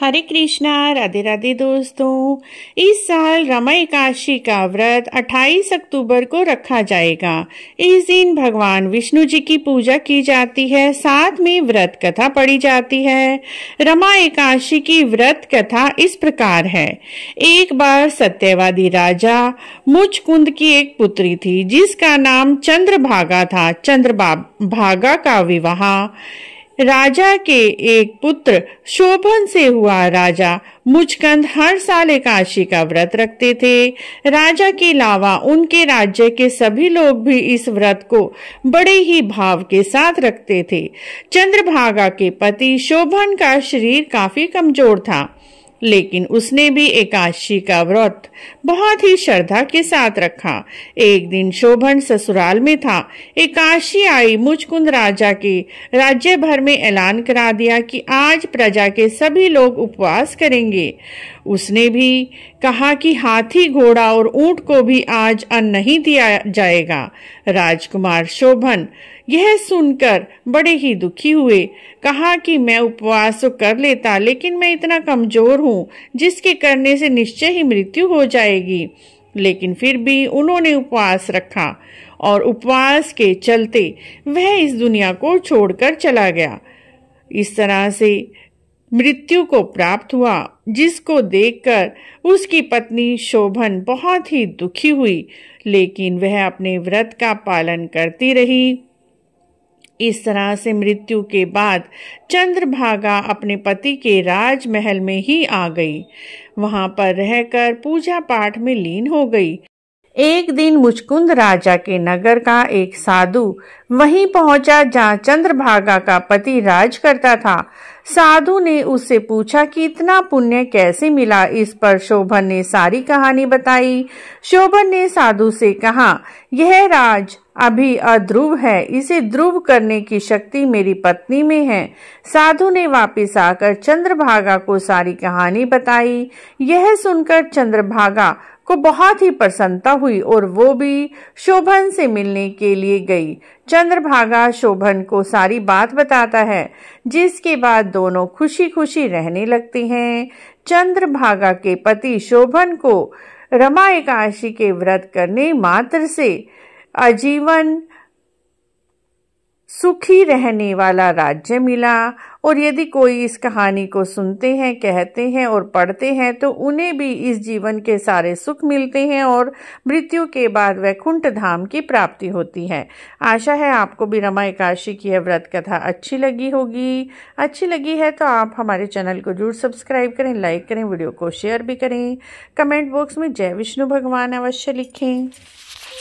हरे कृष्णा राधे राधे दोस्तों इस साल रमा एकादशी का व्रत 28 अक्टूबर को रखा जाएगा इस दिन भगवान विष्णु जी की पूजा की जाती है साथ में व्रत कथा पढ़ी जाती है रमा एकाशी की व्रत कथा इस प्रकार है एक बार सत्यवादी राजा मुचकुंद कुंद की एक पुत्री थी जिसका नाम चंद्रभागा था चंद्र भागा का विवाह राजा के एक पुत्र शोभन से हुआ राजा मुचकंद हर साल एकादशी का व्रत रखते थे राजा के अलावा उनके राज्य के सभी लोग भी इस व्रत को बड़े ही भाव के साथ रखते थे चंद्रभागा के पति शोभन का शरीर काफी कमजोर था लेकिन उसने भी एकादशी का व्रत बहुत ही श्रद्धा के साथ रखा एक दिन शोभन ससुराल में था एकादशी आई मुचकुंद राजा के राज्य भर में ऐलान करा दिया कि आज प्रजा के सभी लोग उपवास करेंगे उसने भी कहा कि हाथी घोड़ा और ऊंट को भी आज अन्न नहीं दिया जाएगा राजकुमार शोभन यह सुनकर बड़े ही दुखी हुए कहा कि मैं उपवास तो कर लेता लेकिन मैं इतना कमजोर हूँ जिसके करने से निश्चय ही मृत्यु हो जाएगी लेकिन फिर भी उन्होंने उपवास रखा और उपवास के चलते वह इस दुनिया को छोड़कर चला गया इस तरह से मृत्यु को प्राप्त हुआ जिसको देखकर उसकी पत्नी शोभन बहुत ही दुखी हुई लेकिन वह अपने व्रत का पालन करती रही इस तरह से मृत्यु के बाद चंद्रभागा अपने पति के राजमहल में ही आ गई वहां पर रहकर पूजा पाठ में लीन हो गई एक दिन मुचकुंद राजा के नगर का एक साधु वहीं पहुंचा जहां चंद्रभागा का पति राज करता था साधु ने उससे पूछा कि इतना पुण्य कैसे मिला इस पर शोभन ने सारी कहानी बताई शोभन ने साधु से कहा यह राज अभी अध्रुव है इसे ध्रुव करने की शक्ति मेरी पत्नी में है साधु ने वापस आकर चंद्रभागा को सारी कहानी बताई यह सुनकर चंद्रभागा को बहुत ही प्रसन्नता हुई और वो भी शोभन से मिलने के लिए गई चंद्रभागा शोभन को सारी बात बताता है जिसके बाद दोनों खुशी खुशी रहने लगते हैं चंद्रभागा के पति शोभन को रमा एकादशी के व्रत करने मात्र से आजीवन सुखी रहने वाला राज्य मिला और यदि कोई इस कहानी को सुनते हैं कहते हैं और पढ़ते हैं तो उन्हें भी इस जीवन के सारे सुख मिलते हैं और मृत्यु के बाद वैकुंठ धाम की प्राप्ति होती है आशा है आपको भी रमा एकाशी की यह व्रत कथा अच्छी लगी होगी अच्छी लगी है तो आप हमारे चैनल को जरूर सब्सक्राइब करें लाइक करें वीडियो को शेयर भी करें कमेंट बॉक्स में जय विष्णु भगवान अवश्य लिखें